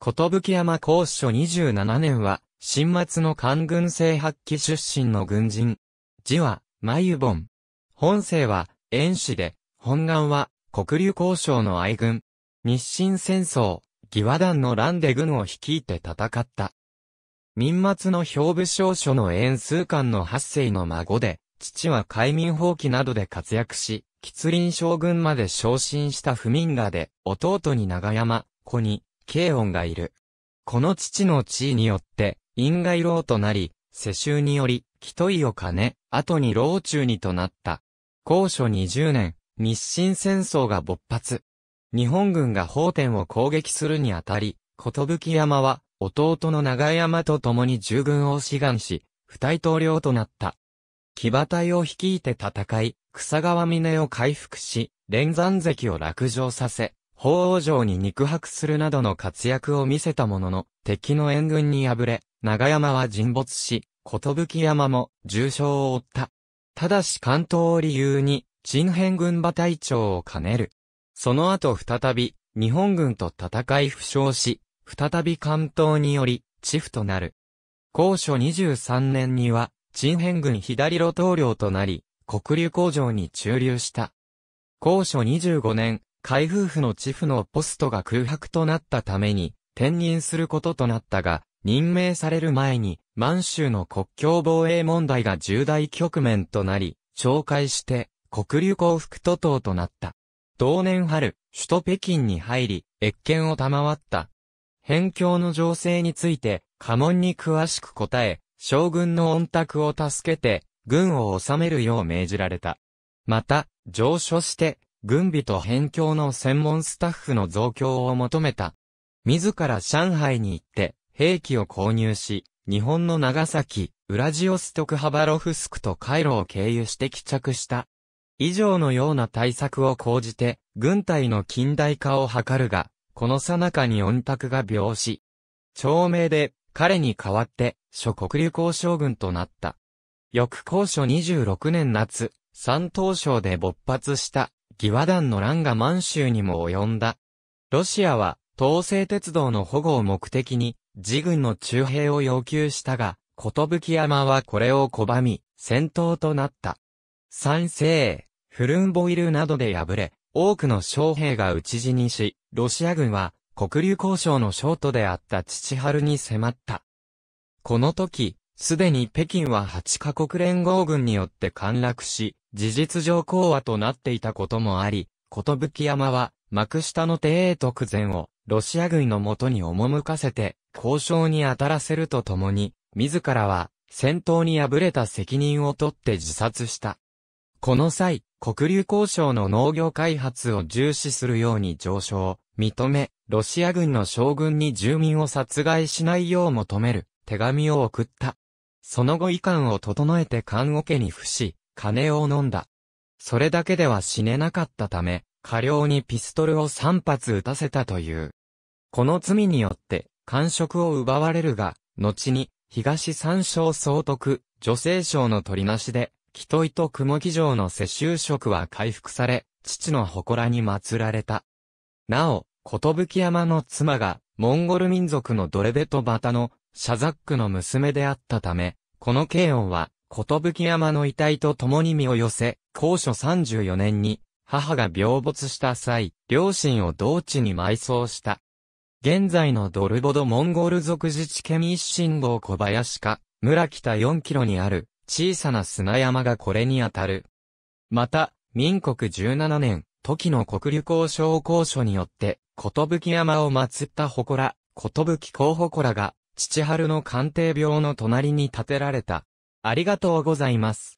ことぶき山高所27年は、新末の官軍制発揮出身の軍人。字は、ぼん。本姓は、遠氏で、本願は、国流交渉の愛軍。日清戦争、義和団の乱で軍を率いて戦った。民末の兵部少所の遠数官の八世の孫で、父は海民放棄などで活躍し、吉林将軍まで昇進した不民画で、弟に長山、子に、慶音がいる。この父の地位によって、因外老となり、世襲により、一いを兼ね、後に老中にとなった。高所20年、日清戦争が勃発。日本軍が法天を攻撃するにあたり、寿山は、弟の長山と共に従軍を志願し、不対統領となった。騎馬隊を率いて戦い、草川峰を回復し、連山関を落城させ、法王城に肉薄するなどの活躍を見せたものの、敵の援軍に敗れ、長山は沈没し、ことぶき山も重傷を負った。ただし関東を理由に、陳変軍馬隊長を兼ねる。その後再び、日本軍と戦い負傷し、再び関東により、チフとなる。高所23年には、陳変軍左路頭領となり、黒竜工場に駐留した。高所25年、海夫婦のチフのポストが空白となったために、転任することとなったが、任命される前に、満州の国境防衛問題が重大局面となり、懲戒して、国流幸福徒党となった。同年春、首都北京に入り、越見を賜った。辺境の情勢について、家紋に詳しく答え、将軍の恩託を助けて、軍を治めるよう命じられた。また、上書して、軍備と辺境の専門スタッフの増強を求めた。自ら上海に行って、兵器を購入し、日本の長崎、ウラジオストクハバロフスクと回路を経由して帰着した。以上のような対策を講じて、軍隊の近代化を図るが、この最中に恩卓が病死。長命で、彼に代わって、諸国流行将軍となった。翌高所26年夏、山東省で勃発した義和団の乱が満州にも及んだ。ロシアは、東西鉄道の保護を目的に、自軍の中兵を要求したが、き山はこれを拒み、戦闘となった。三世、フルンボイルなどで敗れ、多くの将兵が討ち死にし、ロシア軍は、黒竜交渉のショートであった父春に迫った。この時、すでに北京は8カ国連合軍によって陥落し、事実上講和となっていたこともあり、寿山は幕下の帝英徳前をロシア軍のもとに赴かせて交渉に当たらせるとともに、自らは戦闘に敗れた責任を取って自殺した。この際、黒竜交渉の農業開発を重視するように上昇、認め、ロシア軍の将軍に住民を殺害しないよう求める手紙を送った。その後遺憾を整えて棺桶に付し、金を飲んだ。それだけでは死ねなかったため、過量にピストルを三発撃たせたという。この罪によって、感触を奪われるが、後に、東三省総督、女性省の取りなしで、木戸と雲木城の世襲職は回復され、父の祠に祀られた。なお、寿山の妻が、モンゴル民族のドレベトバタのシャザックの娘であったため、この慶音は、き山の遺体と共に身を寄せ、高所34年に、母が病没した際、両親を同地に埋葬した。現在のドルボドモンゴル族自治県一心堂小林か、村北4キロにある、小さな砂山がこれにあたる。また、民国17年、時の国旅行商工所によって、き山を祀った祠、寿高祠が、父春の鑑定病の隣に建てられた。ありがとうございます。